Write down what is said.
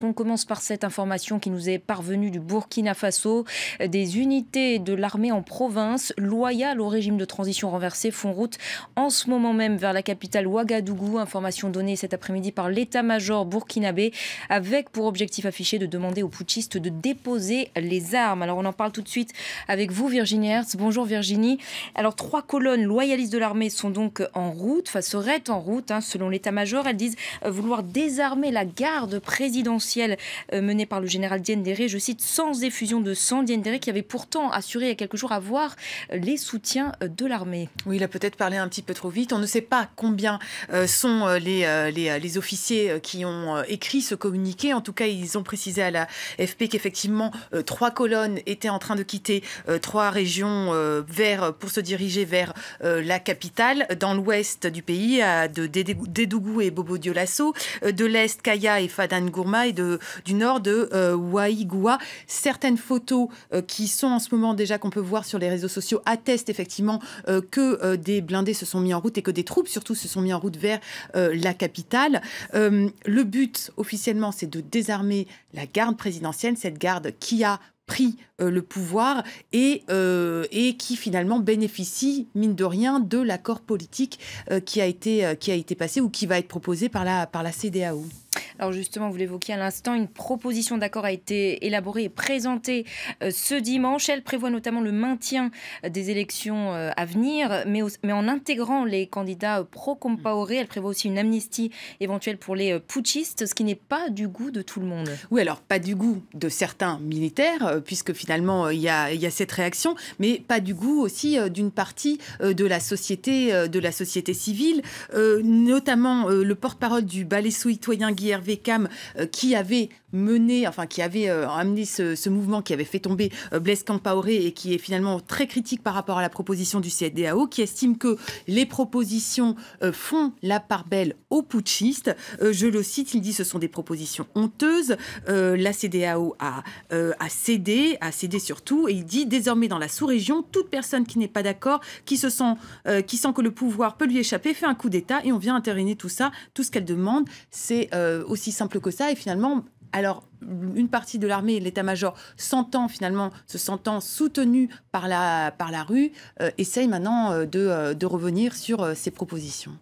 On commence par cette information qui nous est parvenue du Burkina Faso. Des unités de l'armée en province, loyales au régime de transition renversé, font route en ce moment même vers la capitale Ouagadougou. Information donnée cet après-midi par l'état-major burkinabé, avec pour objectif affiché de demander aux putschistes de déposer les armes. Alors on en parle tout de suite avec vous, Virginie Hertz. Bonjour Virginie. Alors trois colonnes loyalistes de l'armée sont donc en route, enfin seraient en route, hein, selon l'état-major. Elles disent vouloir désarmer la garde présidentielle euh, mené menée par le général Diendéré, je cite, sans effusion de sang, Diendéré qui avait pourtant assuré il y a quelques jours avoir euh, les soutiens euh, de l'armée. Oui, il a peut-être parlé un petit peu trop vite. On ne sait pas combien sont les, les, officiers qui ont écrit ce communiqué. En tout cas, ils ont précisé à la FP qu'effectivement, trois colonnes étaient en train de quitter trois régions vers, pour se diriger vers la capitale, dans l'ouest du pays, à de Dédougou et Bobo Dioulasso, de l'est, Kaya et Fadan Gourma, et du nord de euh, Certaines photos euh, qui sont en ce moment déjà qu'on peut voir sur les réseaux sociaux attestent effectivement euh, que euh, des blindés se sont mis en route et que des troupes surtout se sont mis en route vers la capitale. le but officiellement, c'est de désarmer la garde présidentielle, cette garde qui a pris le pouvoir et, et qui finalement bénéficie, mine de rien, de l'accord politique qui, a été, qui a été passé ou qui va être proposé par la, par la CDAO. Alors justement, vous l'évoquiez à l'instant, une proposition d'accord a été élaborée et présentée euh, ce dimanche. Elle prévoit notamment le maintien euh, des élections euh, à venir, mais, mais en intégrant les candidats pro-Compaoré, elle prévoit aussi une amnistie éventuelle pour les putschistes, ce qui n'est pas du goût de tout le monde. Oui, alors pas du goût de certains militaires, puisque finalement il y a, cette réaction, mais pas du goût aussi d'une partie de la société, de la société civile, notamment le porte-parole du ballet citoyen Guy Hervé Cam, euh, qui avait mené, enfin qui avait euh, amené ce, mouvement qui avait fait tomber euh, Blaise Campaoré et qui est finalement très critique par rapport à la proposition du CDAO, qui estime que les propositions euh, font la part belle aux putschistes. je le cite, il dit ce sont des propositions honteuses. la CDAO a, a cédé, a cédé surtout, et il dit désormais dans la sous-région, toute personne qui n'est pas d'accord, qui se sent, qui sent que le pouvoir peut lui échapper, fait un coup d'État et on vient intervenir tout ça. Tout ce qu'elle demande, c'est aussi simple que ça. Et finalement, alors une partie de l'armée et l'état-major sentant finalement, se sentant soutenu par la, par la rue, euh, essaye maintenant euh, de, euh, de revenir sur ces propositions.